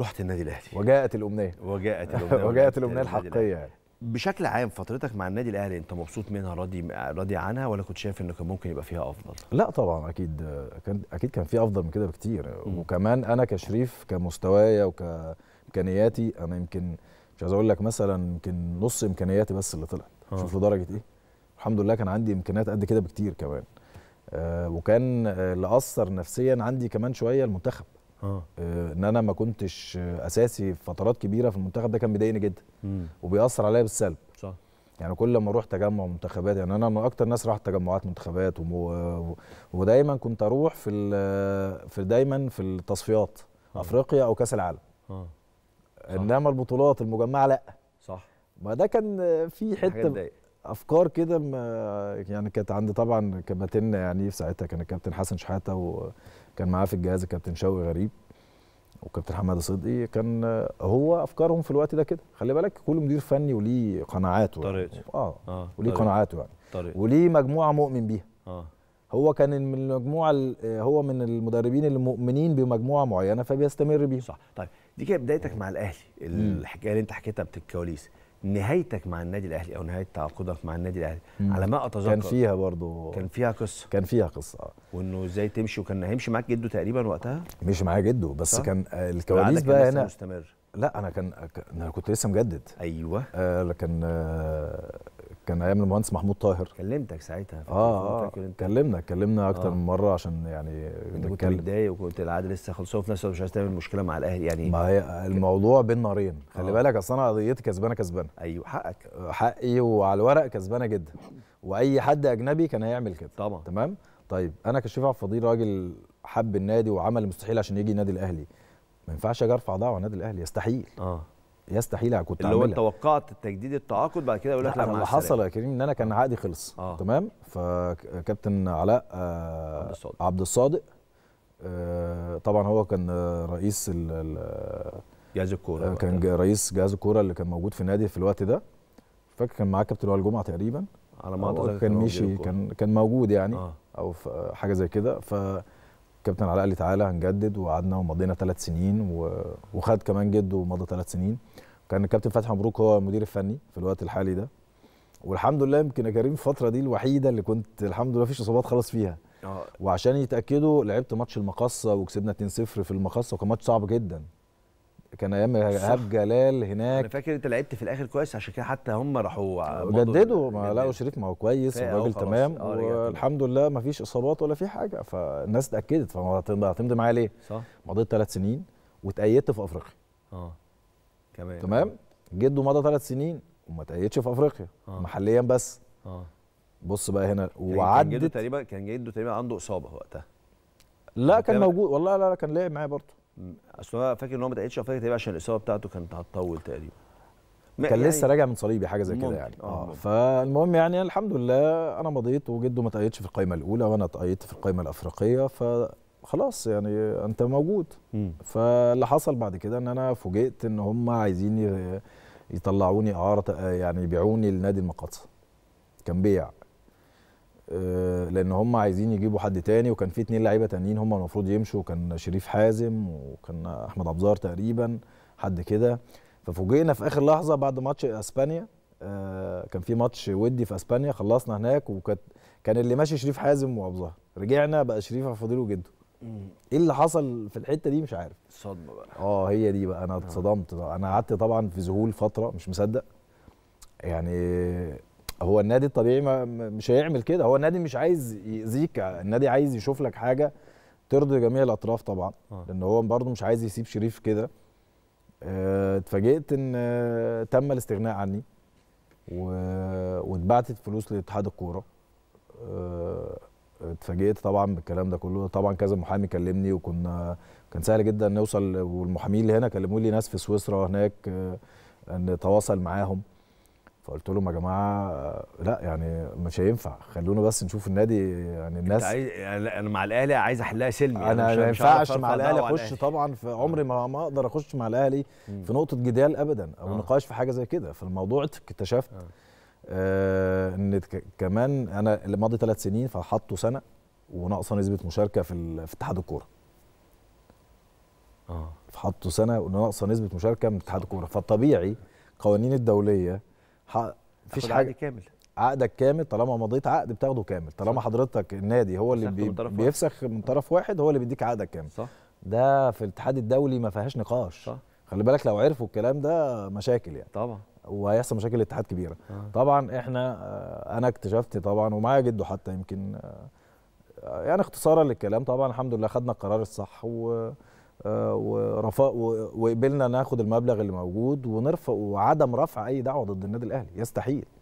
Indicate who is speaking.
Speaker 1: رحت النادي الاهلي وجاءت الامنيه وجاءت الامنيه وجاءت الامنيه الحقيقيه يعني بشكل عام فترتك مع النادي الاهلي انت مبسوط منها راضي راضي عنها ولا كنت شايف انه كان ممكن يبقى فيها افضل؟ لا طبعا اكيد كان اكيد كان في افضل من كده بكتير م. وكمان انا كشريف كمستوايا وكامكانياتي انا يمكن مش عايز اقول لك مثلا يمكن نص امكانياتي بس اللي طلعت آه. شوف لدرجه ايه الحمد لله كان عندي امكانيات قد كده بكتير كمان آه وكان آه، اللي اثر نفسيا عندي كمان شويه المنتخب آه. آه. ان انا ما كنتش اساسي في فترات كبيره في المنتخب ده كان بيضايقني جدا مم. وبيأثر عليا بالسلب صح يعني كل ما اروح تجمع منتخبات يعني انا من اكتر ناس راحت تجمعات منتخبات ومو... ودايما كنت اروح في ال... في دايما في التصفيات آه. افريقيا او كاس العالم آه. انما البطولات المجمعه لا صح ما ده كان في حته افكار كده يعني كانت عند طبعا كباتن يعني في ساعتها كان الكابتن حسن شحاته وكان معاه في الجهاز الكابتن شوقي غريب وكابتن حماده صدقي كان هو افكارهم في الوقت ده كده خلي بالك كل مدير فني وليه قناعاته يعني. طريقته اه, آه. وليه طريق. قناعاته يعني طريق. وليه مجموعه مؤمن بيها آه. هو كان من المجموعه هو من المدربين اللي مؤمنين بمجموعه معينه فبيستمر بيها صح طيب دي كانت بدايتك مع الاهلي الحكايه اللي انت حكيتها بتاعت الكواليس نهايتك مع النادي الاهلي او نهايه تعاقدك مع النادي الاهلي مم. على ما اتذكر كان فيها برضه كان فيها قصه كان فيها قصه اه وانه ازاي تمشي وكان هيمشي معاك جده تقريبا وقتها مشي معايا جده بس صح؟ كان الكواليس بقى هنا مستمر لا انا كان انا كنت لسه مجدد ايوه آه لكن آه كان ايام المهندس محمود طاهر كلمتك ساعتها اه اه كلمنا كلمنا اكتر آه. من مره عشان يعني انت كنت متضايق وكنت العاد لسه خلصان في نفس الوقت مش عايز تعمل مشكله مع الاهلي يعني ما هي الموضوع بين نارين خلي آه. بالك اصل انا قضيتي كسبانه كسبانه ايوه حقك حقي وعلى الورق كسبانه جدا واي حد اجنبي كان هيعمل كده طبعا تمام طيب انا كشريف عبد الفضيل راجل حب النادي وعمل المستحيل عشان يجي النادي الاهلي ما ينفعش اجي ارفع دعوه على النادي الاهلي يستحيل اه يستحيل يعني كنت اللي هو توقعت تجديد التعاقد بعد كده يقول لك لا اللي حصل يا كريم ان انا كان عقدي خلص آه. تمام فكابتن علاء آه عبد الصادق, عبد الصادق آه طبعا هو كان رئيس جهاز الكوره آه، كان رئيس جهاز الكوره اللي كان موجود في النادي في الوقت ده فاكر كان معاه كابتن وائل جمعه تقريبا على ما اعتقد كان مشي كان كان موجود يعني آه. او حاجه زي كده ف كابتن علاء قال لي تعالى هنجدد وقعدنا ومضينا ثلاث سنين وخد كمان جده ومضى ثلاث سنين كان الكابتن فتحي مبروك هو المدير الفني في الوقت الحالي ده والحمد لله يمكن يا كريم الفتره دي الوحيده اللي كنت الحمد لله فيش اصابات خلاص فيها آه. وعشان يتاكدوا لعبت ماتش المقصه وكسبنا 2-0 في المقصه وكان ماتش صعب جدا كان ايام ايهاب جلال هناك انا فاكر انت لعبت في الاخر كويس عشان كده حتى هم راحوا جددوا ما لقوا شريف ما هو كويس والراجل أه، أه، تمام والحمد لله ما فيش اصابات ولا في حاجه فالناس اتاكدت فهتمضي معايا ليه؟ صح مضيت ثلاث سنين واتأيدت في افريقيا اه كمان تمام جده مضى ثلاث سنين وما تأيدش في افريقيا آه. محليا بس اه بص بقى هنا وعدت كان جده تقريبا كان جده تقريبا عنده اصابه وقتها لا كان موجود والله لا لا كان لعب معايا برضه اصل انا فاكر ان هو ما تأيدش افريقيا تقريبا عشان الاصابه بتاعته كانت هتطول تقريبا كان يعني لسه راجع من صليبي حاجه زي كده يعني اه, آه، فالمهم يعني الحمد لله انا مضيت وجده ما تقيدش في القائمه الاولى وانا تقيدت في القائمه الافريقيه فخلاص يعني انت موجود م. فاللي حصل بعد كده ان انا فوجئت ان هم عايزين يطلعوني اعاره يعني يبيعوني لنادي المقاطعه كان بيع آه، لان هم عايزين يجيبوا حد تاني وكان في اتنين لعيبه تانيين هم المفروض يمشوا كان شريف حازم وكان احمد ابزار تقريبا حد كده ففوجئنا في اخر لحظه بعد ماتش اسبانيا آه، كان في ماتش ودي في اسبانيا خلصنا هناك وكانت كان اللي ماشي شريف حازم وابزار رجعنا بقى شريف فاضل وجده ايه اللي حصل في الحته دي مش عارف صدمه بقى اه هي دي بقى انا آه. اتصدمت انا قعدت طبعا في ذهول فتره مش مصدق يعني هو النادي الطبيعي ما مش هيعمل كده هو النادي مش عايز يأذيك النادي عايز يشوف لك حاجه ترضي جميع الاطراف طبعا آه. لان هو برده مش عايز يسيب شريف كده آه، اتفاجئت ان آه، تم الاستغناء عني و... واتبعتت فلوس لاتحاد الكوره آه، اتفاجئت طبعا بالكلام ده كله طبعا كذا محامي كلمني وكنا كان سهل جدا نوصل والمحامين اللي هنا كلموا لي ناس في سويسرا هناك نتواصل معاهم فقلت لهم يا جماعه لا يعني مش هينفع خلونا بس نشوف النادي يعني الناس انت عايز يعني انا مع الاهلي عايز احلها سلمي انا, يعني ما ينفعش مع الاهلي اخش طبعا في عمري ما, ما اقدر اخش مع الاهلي في نقطه جدال ابدا او آه. نقاش في حاجه زي كده فالموضوع اكتشفت آه. آه ان كمان انا اللي ماضي ثلاث سنين فحطوا سنه وناقصه نسبه مشاركه في في اتحاد الكوره اه فحطوا سنه وناقصه نسبه مشاركه من اتحاد الكوره فالطبيعي القوانين الدوليه مفيش حاجه كامل عقدك كامل طالما مضيت عقد بتاخده كامل طالما حضرتك النادي هو اللي بي بيفسخ من طرف واحد هو اللي بيديك عقدك كامل صح ده في الاتحاد الدولي ما فيهاش نقاش صح. خلي بالك لو عرفوا الكلام ده مشاكل يعني طبعا وهيحصل مشاكل الاتحاد كبيره آه. طبعا احنا آه، انا اكتشفت طبعا ومعايا جده حتى يمكن آه، يعني اختصارا للكلام طبعا الحمد لله خدنا القرار الصح و آه، ورفاء وقبلنا ناخد المبلغ اللي موجود ونرفع وعدم رفع اي دعوه ضد النادي الاهلي يستحيل